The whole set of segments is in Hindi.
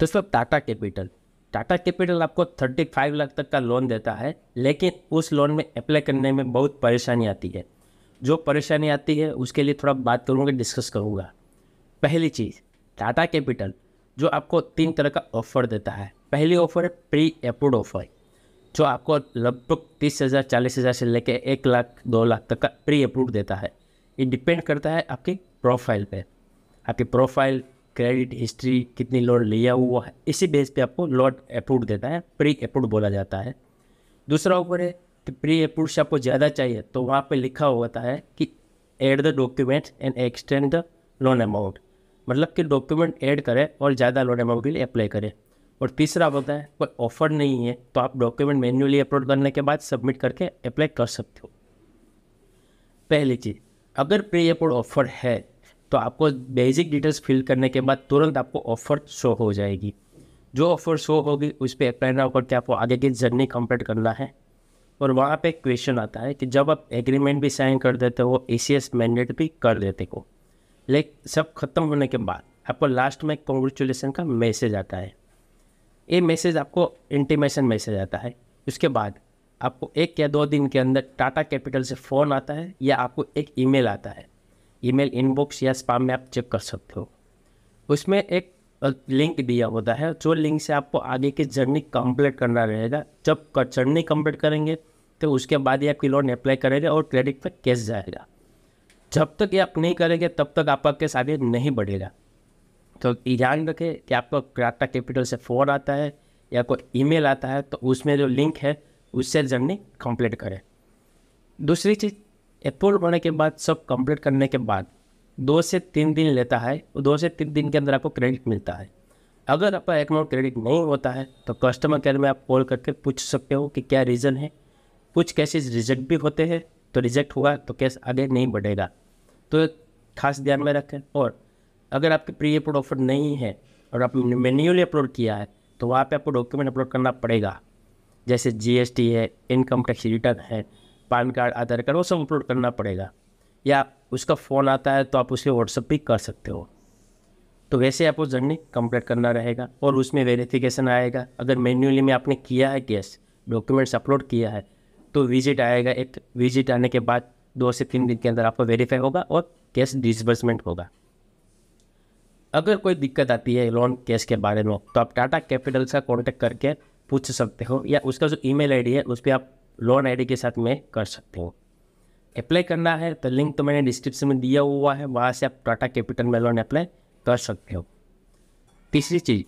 दोस्तों टाटा कैपिटल टाटा कैपिटल आपको 35 लाख तक का लोन देता है लेकिन उस लोन में अप्लाई करने में बहुत परेशानी आती है जो परेशानी आती है उसके लिए थोड़ा बात करूँगा डिस्कस करूँगा पहली चीज़ टाटा कैपिटल जो आपको तीन तरह का ऑफ़र देता है पहली ऑफ़र है प्री अप्रूव ऑफ़र जो आपको लगभग तीस हज़ार चालीस हज़ार से लेकर एक लाख दो लाख तक का प्री अप्रूव देता है ये डिपेंड करता है आपकी प्रोफाइल पे आपकी प्रोफाइल क्रेडिट हिस्ट्री कितनी लोन लिया हुआ है इसी बेस पे आपको लोन अप्रूव देता है प्री अप्रूव बोला जाता है दूसरा ऊपर है कि प्री अप्रूव से आपको ज़्यादा चाहिए तो वहाँ पे लिखा होता है कि add the document and extend the loan amount मतलब कि डॉक्यूमेंट ऐड करें और ज़्यादा लोन अमाउंट के लिए अप्लाई करें और तीसरा होता है कोई ऑफर नहीं है तो आप डॉक्यूमेंट मैन्युअली अपलोड करने के बाद सबमिट करके अप्लाई कर सकते हो पहली चीज़ अगर प्री अप्रूव ऑफर है तो आपको बेसिक डिटेल्स फिल करने के बाद तुरंत आपको ऑफ़र शो हो जाएगी जो ऑफ़र शो होगी उस पर अप्लाई ना करके आपको आगे की जर्नी कंप्लीट करना है और वहाँ पे क्वेश्चन आता है कि जब आप एग्रीमेंट भी साइन कर देते हो ए सी एस मैंडेट भी कर देते हो लेकिन सब खत्म होने के बाद आपको लास्ट में कॉन्ग्रेचुलेसन का मैसेज आता है ये मैसेज आपको इंटीमेशन मैसेज आता है उसके बाद आपको एक या दो दिन के अंदर टाटा कैपिटल से फ़ोन आता है या आपको एक ईमेल आता है ईमेल इनबॉक्स या स्पाम में आप चेक कर सकते हो उसमें एक लिंक दिया होता है जो लिंक से आपको आगे की जर्नी कंप्लीट करना रहेगा जब कर, जर्नी कंप्लीट करेंगे तो उसके बाद ही आपकी लोन अप्लाई करेगा और क्रेडिट पर कैश जाएगा जब तक ये आप नहीं करेंगे तब तक आपका केस आगे नहीं बढ़ेगा तो ध्यान रखें कि आपको क्राटा कैपिटल से फ़ोन आता है या कोई ईमेल आता है तो उसमें जो लिंक है उससे जर्नी कंप्लीट करें दूसरी चीज़ अप्रूवल होने के बाद सब कंप्लीट करने के बाद दो से तीन दिन लेता है और दो से तीन दिन के अंदर आपको क्रेडिट मिलता है अगर आपका अकाउंट क्रेडिट नहीं होता है तो कस्टमर केयर में आप कॉल करके पूछ सकते हो कि क्या रीज़न है कुछ कैसेज़ रिजेक्ट भी होते हैं तो रिजेक्ट हुआ तो केस आगे नहीं बढ़ेगा तो खास ध्यान में रखें और अगर आपके प्री अप्रूव ऑफर नहीं है और आपने मैन्यूअली अपलोड किया है तो वहाँ पे आपको डॉक्यूमेंट अपलोड करना पड़ेगा जैसे जीएसटी है इनकम टैक्स रिटर्न है पैन कार्ड आधार कार्ड वो सब अपलोड करना पड़ेगा या उसका फ़ोन आता है तो आप उसे व्हाट्सअप भी कर सकते हो तो वैसे आपको जर्नी कंप्लीट करना रहेगा और उसमें वेरिफिकेशन आएगा अगर मैन्युअली में आपने किया है केस डॉक्यूमेंट्स अपलोड किया है तो विजिट आएगा एक विजिट आने के बाद दो से तीन दिन के अंदर आपको वेरीफाई होगा और कैश डिसबर्समेंट होगा अगर कोई दिक्कत आती है लोन केस के बारे में तो आप टाटा कैपिटल का कॉन्टैक्ट करके पूछ सकते हो या उसका जो ईमेल आईडी है उस पर आप लोन आईडी के साथ में कर सकती हूँ अप्लाई करना है तो लिंक तो मैंने डिस्क्रिप्शन में दिया हुआ है वहाँ से आप टाटा कैपिटल में लोन अप्लाई कर सकते हो तीसरी चीज़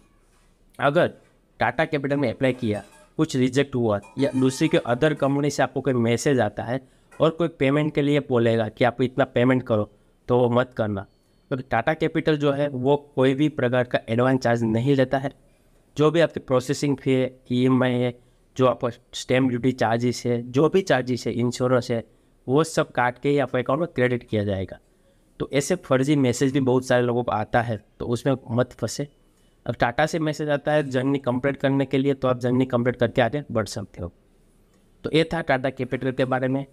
अगर टाटा कैपिटल में अप्लाई किया कुछ रिजेक्ट हुआ या दूसरी के अदर कंपनी से आपको कोई मैसेज आता है और कोई पेमेंट के लिए बोलेगा कि आप इतना पेमेंट करो तो वो मत करना क्योंकि तो टाटा कैपिटल जो है वो कोई भी प्रकार का एडवांस चार्ज नहीं लेता है जो भी आपकी प्रोसेसिंग फी है ई e है जो आपका स्टैम्प ड्यूटी चार्जेस है जो भी चार्जेस है इंश्योरेंस है वो सब काट के ही आपके अकाउंट में क्रेडिट किया जाएगा तो ऐसे फर्जी मैसेज भी बहुत सारे लोगों को आता है तो उसमें मत फंसे अब टाटा से मैसेज आता है जर्नी कंप्लीट करने के लिए तो आप जर्नी कंप्लीट करके आगे बढ़ सकते हो तो ये था टाटा कैपिटल के बारे में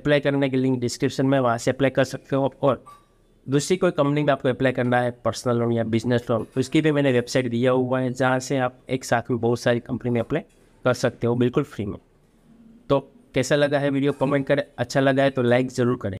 अप्लाई करने की लिंक डिस्क्रिप्शन में वहाँ से अप्लाई कर सकते हो और दूसरी कोई कंपनी में आपको अप्लाई करना है पर्सनल लोन या बिजनेस लोन उसकी भी मैंने वेबसाइट दिया हुआ है जहाँ से आप एक साथ में बहुत सारी कंपनी में अप्लाई कर सकते हो बिल्कुल फ्री में तो कैसा लगा है वीडियो कमेंट करें अच्छा लगा है तो लाइक ज़रूर करें